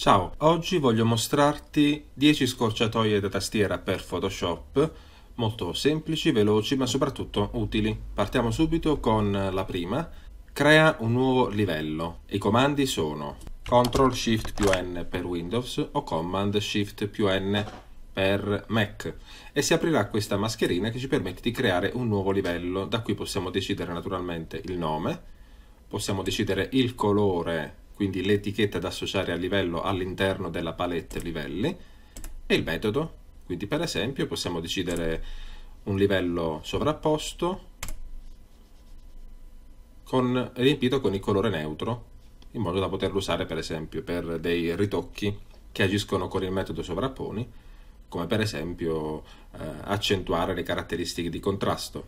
Ciao, oggi voglio mostrarti 10 scorciatoie da tastiera per Photoshop, molto semplici, veloci ma soprattutto utili. Partiamo subito con la prima, crea un nuovo livello. I comandi sono Ctrl Shift più N per Windows o Command Shift più N per Mac e si aprirà questa mascherina che ci permette di creare un nuovo livello. Da qui possiamo decidere naturalmente il nome, possiamo decidere il colore quindi l'etichetta da associare al livello all'interno della palette livelli e il metodo, quindi per esempio possiamo decidere un livello sovrapposto con, riempito con il colore neutro in modo da poterlo usare per esempio per dei ritocchi che agiscono con il metodo sovrapponi come per esempio eh, accentuare le caratteristiche di contrasto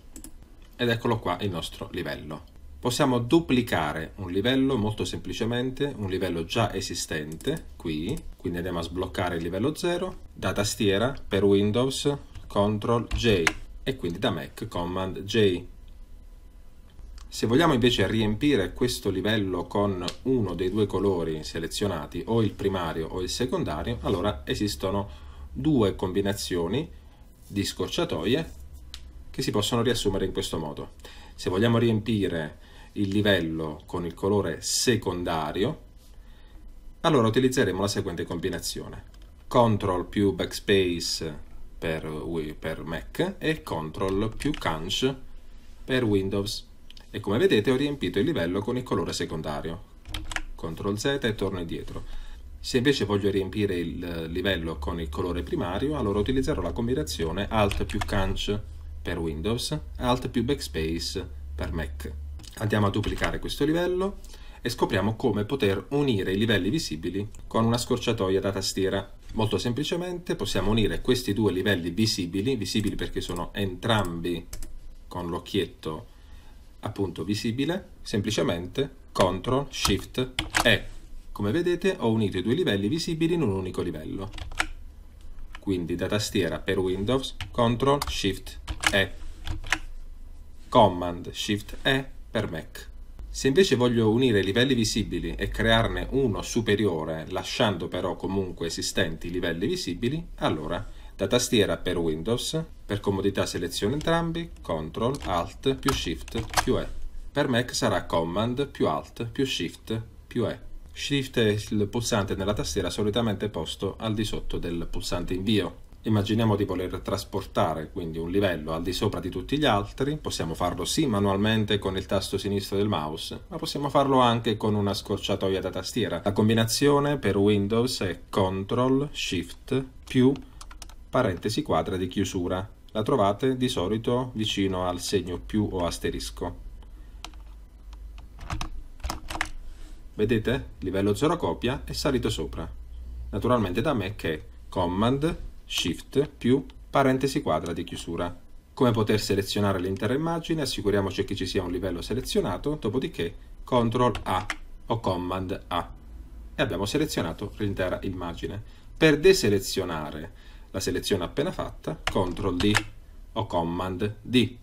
ed eccolo qua il nostro livello possiamo duplicare un livello molto semplicemente, un livello già esistente, qui, quindi andiamo a sbloccare il livello 0, da tastiera per Windows, CTRL J, e quindi da Mac, Command J. Se vogliamo invece riempire questo livello con uno dei due colori selezionati, o il primario o il secondario, allora esistono due combinazioni di scorciatoie che si possono riassumere in questo modo. Se vogliamo riempire il livello con il colore secondario, allora utilizzeremo la seguente combinazione. CTRL più Backspace per, per Mac e CTRL più CANCH per Windows. E come vedete ho riempito il livello con il colore secondario. CTRL Z e torno indietro. Se invece voglio riempire il livello con il colore primario, allora utilizzerò la combinazione Alt più CANCH per Windows, Alt più Backspace per Mac. Andiamo a duplicare questo livello e scopriamo come poter unire i livelli visibili con una scorciatoia da tastiera. Molto semplicemente possiamo unire questi due livelli visibili, visibili perché sono entrambi con l'occhietto appunto visibile, semplicemente CTRL SHIFT E. Come vedete ho unito i due livelli visibili in un unico livello. Quindi da tastiera per Windows CTRL SHIFT E. Command SHIFT E per Mac. Se invece voglio unire i livelli visibili e crearne uno superiore lasciando però comunque esistenti i livelli visibili, allora da tastiera per Windows, per comodità seleziono entrambi, Ctrl, Alt più Shift più E. Per Mac sarà Command più Alt più Shift più E. Shift è il pulsante nella tastiera solitamente posto al di sotto del pulsante invio immaginiamo di voler trasportare quindi un livello al di sopra di tutti gli altri, possiamo farlo sì manualmente con il tasto sinistro del mouse, ma possiamo farlo anche con una scorciatoia da tastiera. La combinazione per Windows è Ctrl Shift più parentesi quadra di chiusura. La trovate di solito vicino al segno più o asterisco. Vedete? Livello 0 copia è salito sopra. Naturalmente da me che è Command Shift più parentesi quadra di chiusura. Come poter selezionare l'intera immagine, assicuriamoci che ci sia un livello selezionato, dopodiché CTRL A o Command A e abbiamo selezionato l'intera immagine. Per deselezionare la selezione appena fatta, CTRL D o Command D.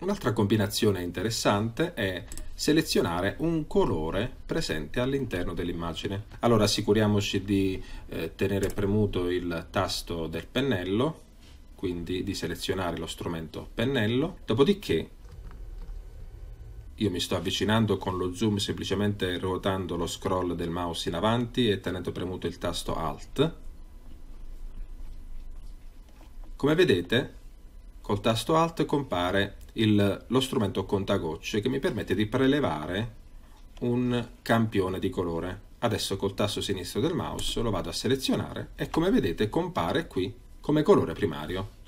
Un'altra combinazione interessante è selezionare un colore presente all'interno dell'immagine. Allora assicuriamoci di eh, tenere premuto il tasto del pennello, quindi di selezionare lo strumento pennello, dopodiché io mi sto avvicinando con lo zoom semplicemente ruotando lo scroll del mouse in avanti e tenendo premuto il tasto Alt. Come vedete, col tasto Alt compare il, lo strumento contagocce che mi permette di prelevare un campione di colore. Adesso col tasto sinistro del mouse lo vado a selezionare e come vedete compare qui come colore primario.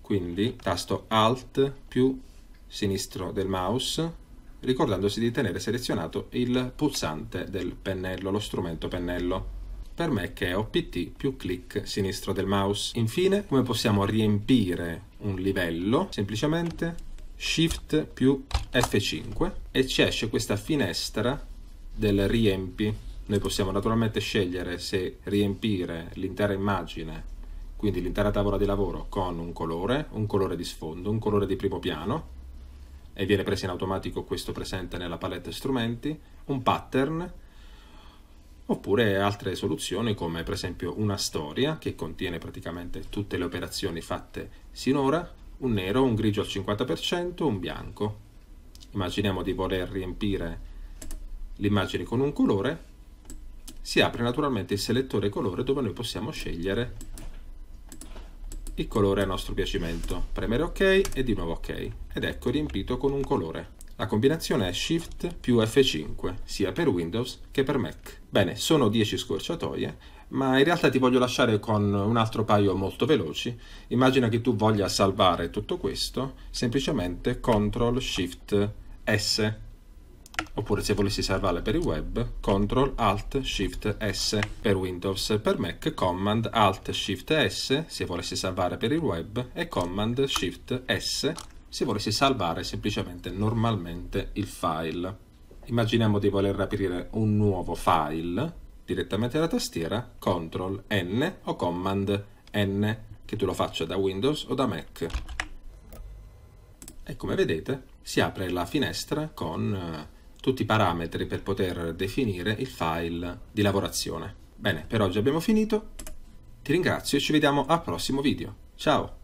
Quindi tasto Alt più sinistro del mouse ricordandosi di tenere selezionato il pulsante del pennello, lo strumento pennello. Per me che è OPT più clic sinistro del mouse. Infine, come possiamo riempire un livello, semplicemente Shift più F5 e ci esce questa finestra del riempi. Noi possiamo naturalmente scegliere se riempire l'intera immagine, quindi l'intera tavola di lavoro, con un colore, un colore di sfondo, un colore di primo piano, e viene preso in automatico questo presente nella palette strumenti, un pattern oppure altre soluzioni come per esempio una storia che contiene praticamente tutte le operazioni fatte sinora, un nero, un grigio al 50%, un bianco. Immaginiamo di voler riempire l'immagine con un colore, si apre naturalmente il selettore colore dove noi possiamo scegliere il colore a nostro piacimento. Premere ok e di nuovo ok ed ecco riempito con un colore. La combinazione è Shift più F5, sia per Windows che per Mac. Bene, sono 10 scorciatoie, ma in realtà ti voglio lasciare con un altro paio molto veloci. Immagina che tu voglia salvare tutto questo semplicemente Ctrl Shift S. Oppure se volessi salvare per il web, Ctrl Alt Shift S per Windows, per Mac Command Alt Shift S se volessi salvare per il web e Command Shift S se volessi salvare semplicemente normalmente il file. Immaginiamo di voler aprire un nuovo file direttamente dalla tastiera, CTRL N o Command N, che tu lo faccia da Windows o da Mac. E come vedete si apre la finestra con eh, tutti i parametri per poter definire il file di lavorazione. Bene, per oggi abbiamo finito. Ti ringrazio e ci vediamo al prossimo video. Ciao!